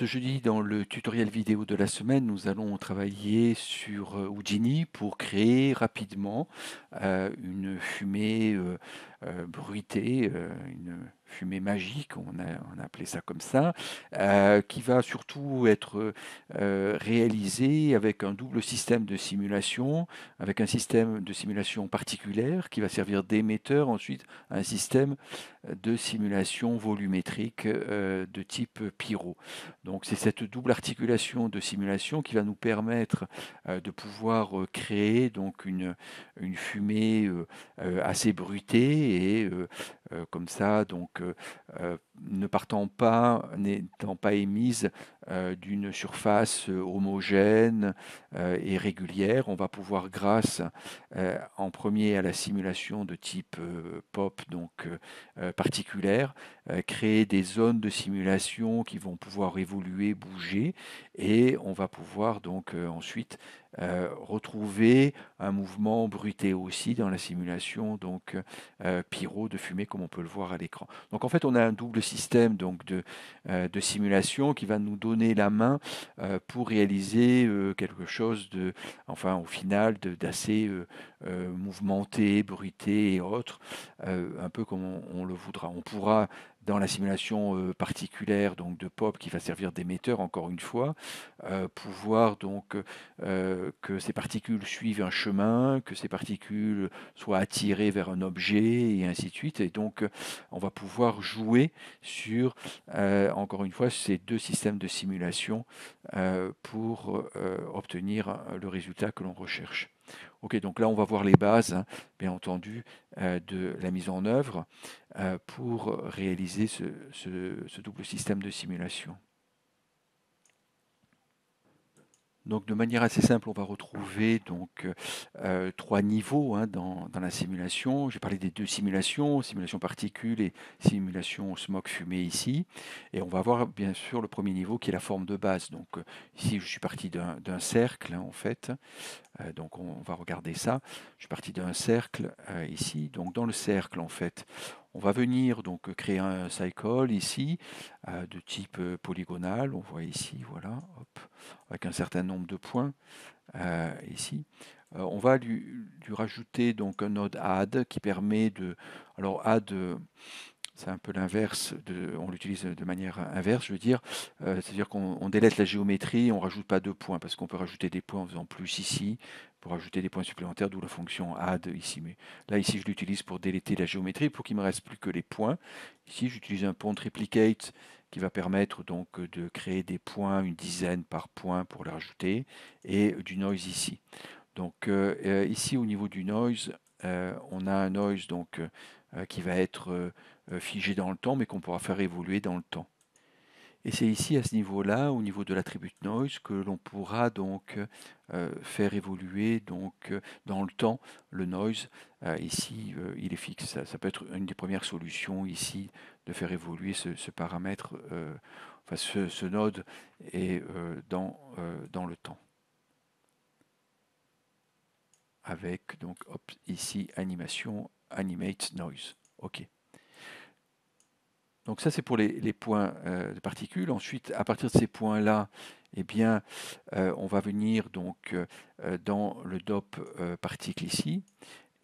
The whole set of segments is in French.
Ce jeudi, dans le tutoriel vidéo de la semaine, nous allons travailler sur euh, Houdini pour créer rapidement euh, une fumée euh, euh, bruitée, euh, une fumée magique, on a, on appelé ça comme ça, euh, qui va surtout être réalisée avec un double système de simulation, avec un système de simulation particulière qui va servir d'émetteur, ensuite un système de simulation volumétrique de type pyro. Donc c'est cette double articulation de simulation qui va nous permettre de pouvoir créer donc une, une fumée assez bruitée et comme ça, donc ne partant pas, n'étant pas émise d'une surface homogène et régulière, on va pouvoir, grâce en premier à la simulation de type pop, donc particulière, créer des zones de simulation qui vont pouvoir évoluer, bouger, et on va pouvoir donc ensuite euh, retrouver un mouvement bruité aussi dans la simulation donc euh, euh, pyro de fumée comme on peut le voir à l'écran. Donc en fait on a un double système donc de, de simulation qui va nous donner la main pour réaliser quelque chose de enfin au final d'assez mouvementé, bruité et autre, un peu comme on, on, le voudra. On pourra dans la simulation euh, particulière donc de POP qui va servir d'émetteur encore une fois, euh, pouvoir donc euh, que ces particules suivent un chemin, que ces particules soient attirées vers un objet et ainsi de suite. Et donc on va pouvoir jouer sur encore une fois ces deux systèmes de simulation pour obtenir le résultat que l'on recherche. Ok, donc là, on va voir les bases, hein, bien entendu, euh, de la mise en œuvre euh, pour réaliser ce double système de simulation. Donc de manière assez simple, on va retrouver donc euh, trois niveaux hein, dans, la simulation. J'ai parlé des deux simulations, simulation particules et simulation smog fumée ici. Et on va voir bien sûr le premier niveau qui est la forme de base. Donc ici je suis parti d'un cercle hein, en fait. Euh, donc on, on, va regarder ça. Je suis parti d'un cercle euh, ici. Donc dans le cercle en fait, on va venir donc créer un cycle ici euh, de type euh, polygonal. On voit ici, voilà, avec un certain nombre de points euh, ici. on va lui, rajouter donc un node add qui permet de. Alors add, c'est un peu l'inverse. On l'utilise de manière inverse, je veux dire. C'est-à-dire qu'on délaisse la géométrie, on rajoute pas de points parce qu'on peut rajouter des points en faisant plus ici, pour ajouter des points supplémentaires, d'où la fonction add ici. Mais là, ici, je l'utilise pour déléter la géométrie pour qu'il me reste plus que les points. Ici, j'utilise un pont replicate qui va permettre donc de créer des points, une dizaine par point pour les rajouter, et du noise ici. Donc euh, euh, ici, au niveau du noise, euh, on a un noise donc, qui va être figé dans le temps, mais qu'on pourra faire évoluer dans le temps. Et c'est ici, à ce niveau-là, au niveau de l'attribut noise, que l'on pourra donc euh, faire évoluer donc euh, dans le temps le noise. Euh, ici, il est fixe. Ça, peut être une des premières solutions ici de faire évoluer ce, paramètre, enfin ce, node dans, dans le temps. Avec donc ici animation animate noise. OK. Donc ça, c'est pour les, points de euh, particules. Ensuite, à partir de ces points-là, eh bien, euh, on va venir donc euh, dans le DOP particle ici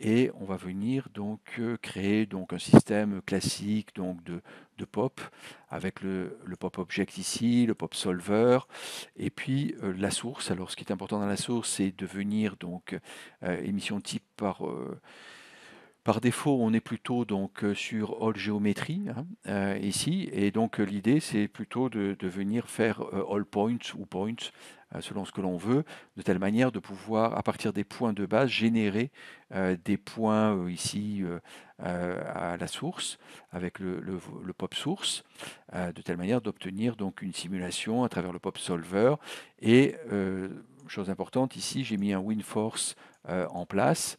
et on va venir donc créer donc un système classique donc de, pop avec le, pop object ici, le pop solver et puis la source. Alors ce qui est important dans la source c'est de venir donc émission type par par défaut, on est plutôt donc euh, sur All Géométrie hein, euh, ici, et donc euh, l'idée c'est plutôt de, venir faire All Points ou Points selon ce que l'on veut, de telle manière de pouvoir, à partir des points de base, générer des points ici à la source avec le, pop source, de telle manière d'obtenir donc une simulation à travers le pop solver et chose importante, ici j'ai mis un wind force euh, en place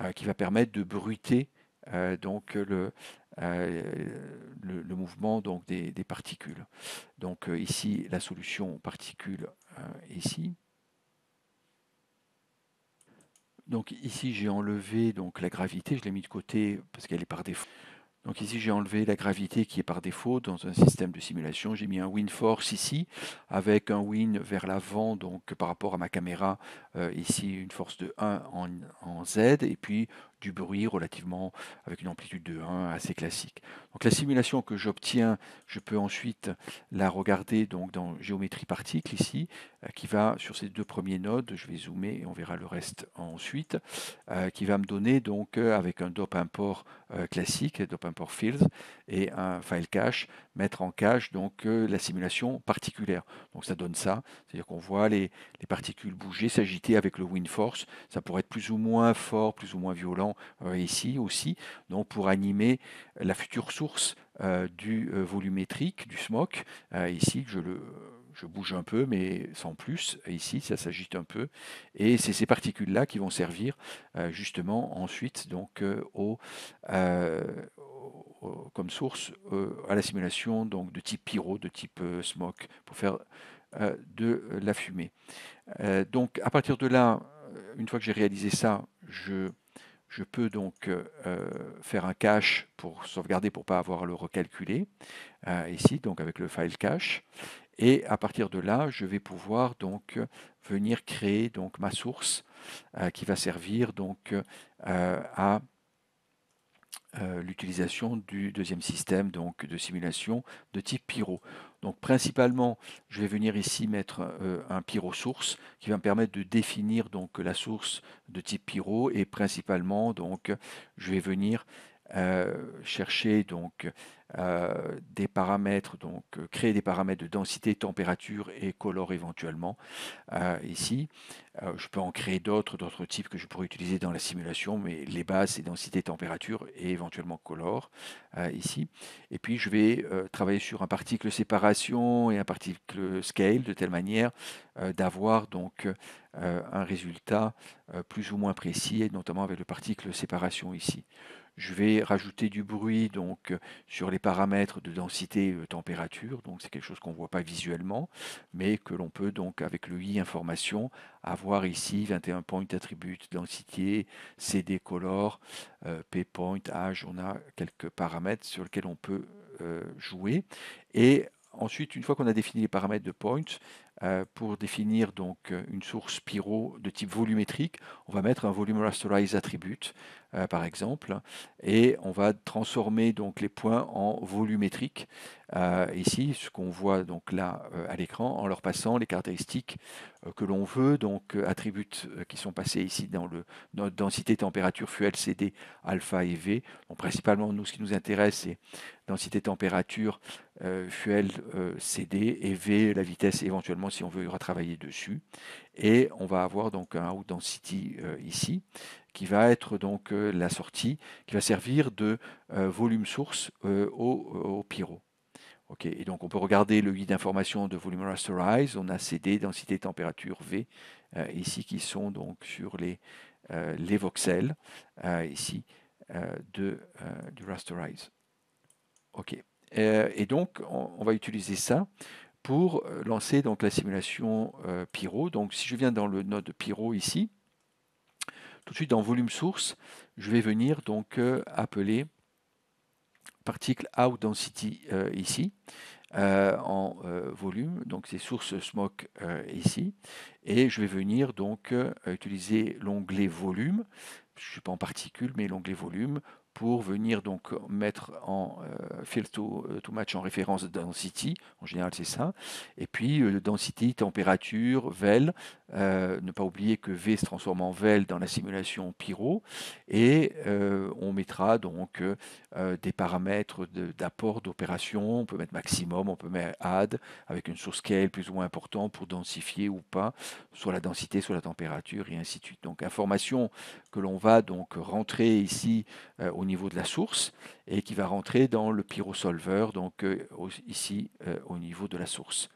euh, qui va permettre de bruter euh, donc le, le, mouvement donc des, particules. Donc ici la solution particule ici. Donc ici j'ai enlevé donc la gravité, je l'ai mis de côté parce qu'elle est par défaut. Donc ici, j'ai enlevé la gravité qui est par défaut dans un système de simulation. J'ai mis un wind force ici, avec un wind vers l'avant, donc par rapport à ma caméra, euh, ici une force de 1 en, en Z, et puis du bruit relativement avec une amplitude de 1 assez classique. Donc la simulation que j'obtiens, je peux ensuite la regarder donc dans géométrie particle ici, euh, qui va sur ces deux premiers nodes, je vais zoomer et on verra le reste ensuite, euh, qui va me donner donc euh, avec un DOP import classique, DOP import fields et un file cache, mettre en cache donc la simulation particulière. Donc ça donne ça, c'est-à-dire qu'on voit les, les particules bouger, s'agiter avec le wind force, ça pourrait être plus ou moins fort, plus ou moins violent euh, ici aussi, donc pour animer la future source euh, du euh, volumétrique, du smoke ici, je le je bouge un peu, mais sans plus. Ici, ça s'agite un peu. Et c'est ces particules-là qui vont servir justement ensuite donc, comme source à la simulation donc, de type pyro, de type smoke, pour faire de la fumée. donc à partir de là, une fois que j'ai réalisé ça, je je peux donc euh, euh, faire un cache pour sauvegarder pour ne pas avoir à le recalculer, euh, ici, donc avec le file cache. Et à partir de là, je vais pouvoir donc venir créer donc ma source qui va servir donc à euh, l'utilisation du deuxième système donc de simulation de type pyro. Donc principalement, je vais venir ici mettre euh, un pyro source qui va me permettre de définir donc la source de type pyro et principalement donc je vais venir euh, chercher donc euh, des paramètres, donc euh, créer des paramètres de densité, température et color éventuellement ici. je peux en créer d'autres, d'autres types que je pourrais utiliser dans la simulation, mais les bases c'est densité, température et éventuellement color ici. Et puis je vais travailler sur un particle séparation et un particle scale de telle manière d'avoir donc un résultat plus ou moins précis, notamment avec le particle séparation ici. Je vais rajouter du bruit donc euh, sur les paramètres de densité euh, température. Donc c'est quelque chose qu'on ne voit pas visuellement, mais que l'on peut donc avec le i information avoir ici 21 points attributes densité, CD color, euh, P point, âge. On a quelques paramètres sur lesquels on peut jouer. Et ensuite, une fois qu'on a défini les paramètres de point, euh, pour définir donc euh, une source pyro de type volumétrique, on va mettre un volume rasterize attribute euh, par exemple, et on va transformer donc les points en volumétriques. ici, ce qu'on voit donc là à l'écran, en leur passant les caractéristiques que l'on veut, donc attributs qui sont passés ici dans le densité, température, fuel, CD, alpha et V. Donc, principalement, nous, ce qui nous intéresse, c'est densité, température, fuel, CD et V, la vitesse éventuellement si on veut retravailler dessus. Et on va avoir donc un out euh, ici, qui va être donc euh, la sortie, qui va servir de euh, volume source au, pyro. Et donc on peut regarder le guide d'information de volume rasterize, on a CD, densité, température, V, ici qui sont donc sur les, les voxels, ici, de, du rasterize. OK. et donc on va utiliser ça pour euh, lancer donc la simulation euh, Pyro. Donc si je viens dans le node Pyro ici, tout de suite dans volume source, je vais venir donc euh, appeler particle out density ici en volume, donc c'est source smoke ici, et je vais venir donc utiliser l'onglet volume je ne suis pas en particules, mais l'onglet volume, pour venir donc mettre en euh, field euh, to, match en référence density, en général c'est ça, et puis densité euh, density, température, vel, ne pas oublier que V se transforme en vel dans la simulation pyro, et on mettra donc des paramètres d'apport d'opération, on peut mettre maximum, on peut mettre add, avec une source scale plus ou moins important pour densifier ou pas, soit la densité, soit la température, et ainsi de suite. Donc information que l'on va donc rentrer ici euh, au niveau de la source et qui va rentrer dans le pyrosolver, donc euh, ici euh, au niveau de la source.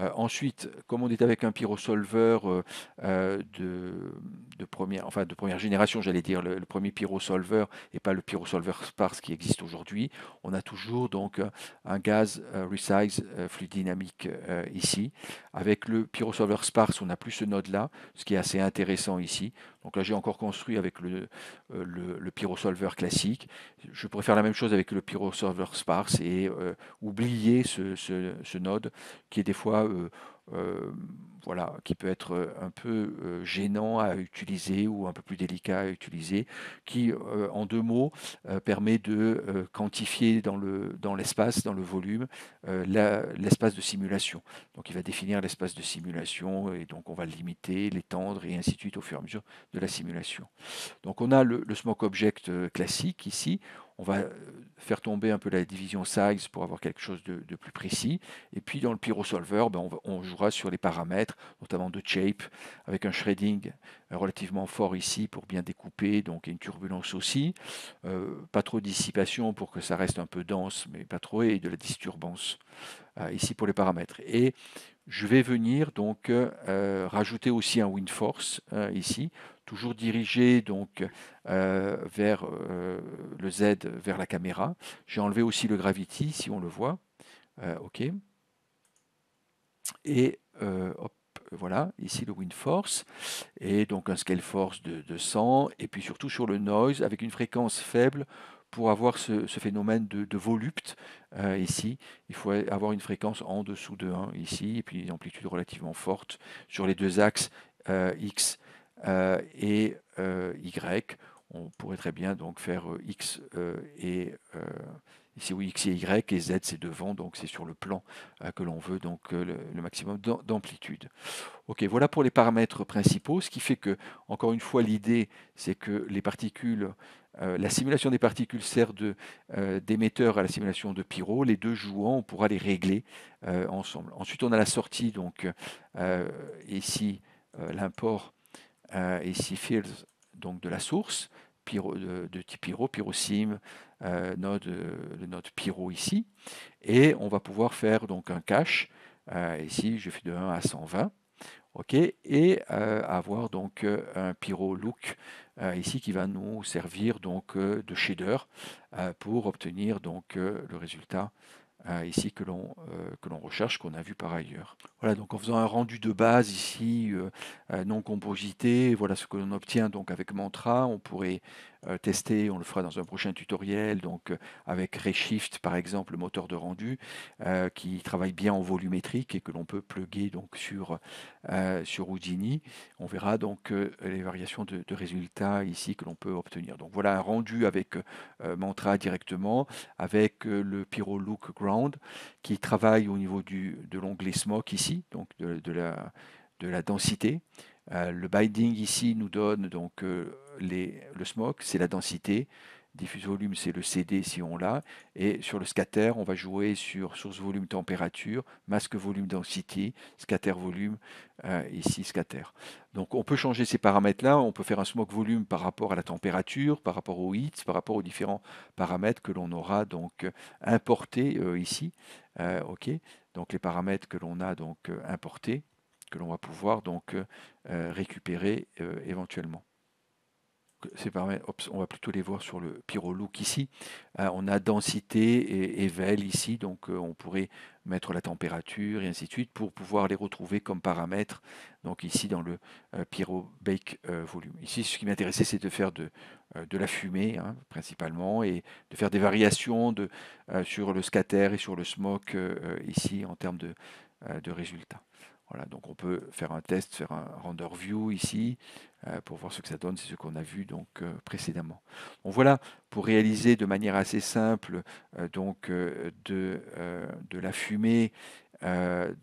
Euh, ensuite, comme on est avec un pyrosolver euh, euh, de, de, première, enfin de première génération, j'allais dire le, premier premier pyrosolver et pas le pyrosolver sparse qui existe aujourd'hui, on a toujours donc un gaz euh, resize Fluid dynamique ici. Avec le pyrosolver sparse, on n'a plus ce node-là, ce qui est assez intéressant ici. Donc là, j'ai encore construit avec le, le, le pyrosolver classique. Je pourrais faire la même chose avec le pyrosolver sparse et oublier ce, ce node qui est des fois euh, euh, voilà, qui peut être euh, un peu gênant à utiliser ou un peu plus délicat à utiliser, qui en deux mots permet de quantifier dans, le, dans l'espace, dans le volume, l'espace de simulation. Donc il va définir l'espace de simulation et donc on va le limiter, l'étendre et ainsi de suite au fur et à mesure de la simulation. Donc on a le, le smoke object classique ici, on va euh, faire tomber un peu la division size pour avoir quelque chose de, plus précis. Et puis dans le pyrosolver, ben on, jouera sur les paramètres, notamment de shape, avec un shredding relativement fort ici pour bien découper, donc une turbulence aussi. Euh, pas trop de dissipation pour que ça reste un peu dense, mais pas trop, et de la disturbance euh, ici pour les paramètres. Et je vais venir donc euh, rajouter aussi un wind force ici, toujours dirigé donc vers le Z, vers la caméra. J'ai enlevé aussi le gravity, si on le voit. OK. Et hop, voilà, ici le wind force, et donc un scale force de, 100, et puis surtout sur le noise avec une fréquence faible pour avoir ce, phénomène de, volupte euh, ici, il faut avoir une fréquence en dessous de 1 ici, et puis une amplitude relativement forte sur les deux axes euh, X euh, et Y. On pourrait très bien donc faire X et Ici, oui, X et Y, et Z, c'est devant, donc c'est sur le plan euh, que l'on veut, donc euh, le, maximum d'amplitude. Ok, voilà pour les paramètres principaux, ce qui fait que, encore une fois, l'idée, c'est que les particules, euh, la simulation des particules sert d'émetteur à la simulation de pyro, les deux jouant, on pourra les régler ensemble. Ensuite, on a la sortie, donc ici l'import, ici fields, donc de la source, de, type pyro, pyrosim, euh, node, euh, le node pyro ici. Et on va pouvoir faire donc un cache. Euh, ici, je fais de 1 à 120. OK, et avoir donc un pyro look ici qui va nous servir donc de shader pour obtenir donc le résultat euh, ici que l'on euh, l'on recherche, qu'on a vu par ailleurs. Voilà, donc en faisant un rendu de base ici euh, non composité, voilà ce que l'on obtient donc avec Mantra. On pourrait euh, tester, on le fera dans un prochain tutoriel, donc euh, avec Reshift par exemple, le moteur de rendu, euh, qui travaille bien en volumétrique et que l'on peut plugger donc sur, sur Houdini. On verra donc les variations de, résultats ici que l'on peut obtenir. Donc voilà un rendu avec Mantra directement, avec le Pyro Look Ground qui travaille au niveau du, de l'onglet Smoke ici, donc de la de la densité. Euh, le binding ici nous donne donc euh, les, le smoke, c'est la densité. Diffuse volume, c'est le CD si on l'a. Et sur le scatter, on va jouer sur source volume température, masque volume densité, scatter volume, euh, ici scatter. Donc on peut changer ces paramètres-là. On peut faire un smoke volume par rapport à la température, par rapport au heat, par rapport aux différents paramètres que l'on aura donc importés ici. donc les paramètres que l'on a donc importés que l'on va pouvoir donc euh, euh, récupérer euh, éventuellement. On va plutôt les voir sur le Look ici. Ah, on a densité et, Vel ici, donc on pourrait mettre la température et ainsi de suite pour pouvoir les retrouver comme paramètres. Donc ici dans le pyro bake volume. Ici, ce qui m'intéressait, c'est de faire de, la fumée hein, principalement et de faire des variations sur le scatter et sur le smoke ici en termes de résultats donc on peut faire un test, faire un render view ici euh, pour voir ce que ça donne, c'est ce qu'on a vu donc euh, précédemment. On voilà, pour réaliser de manière assez simple euh, donc de, la fumée de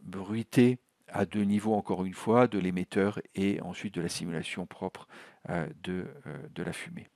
bruitée à deux niveaux encore une fois, de l'émetteur et ensuite de la simulation propre de la fumée.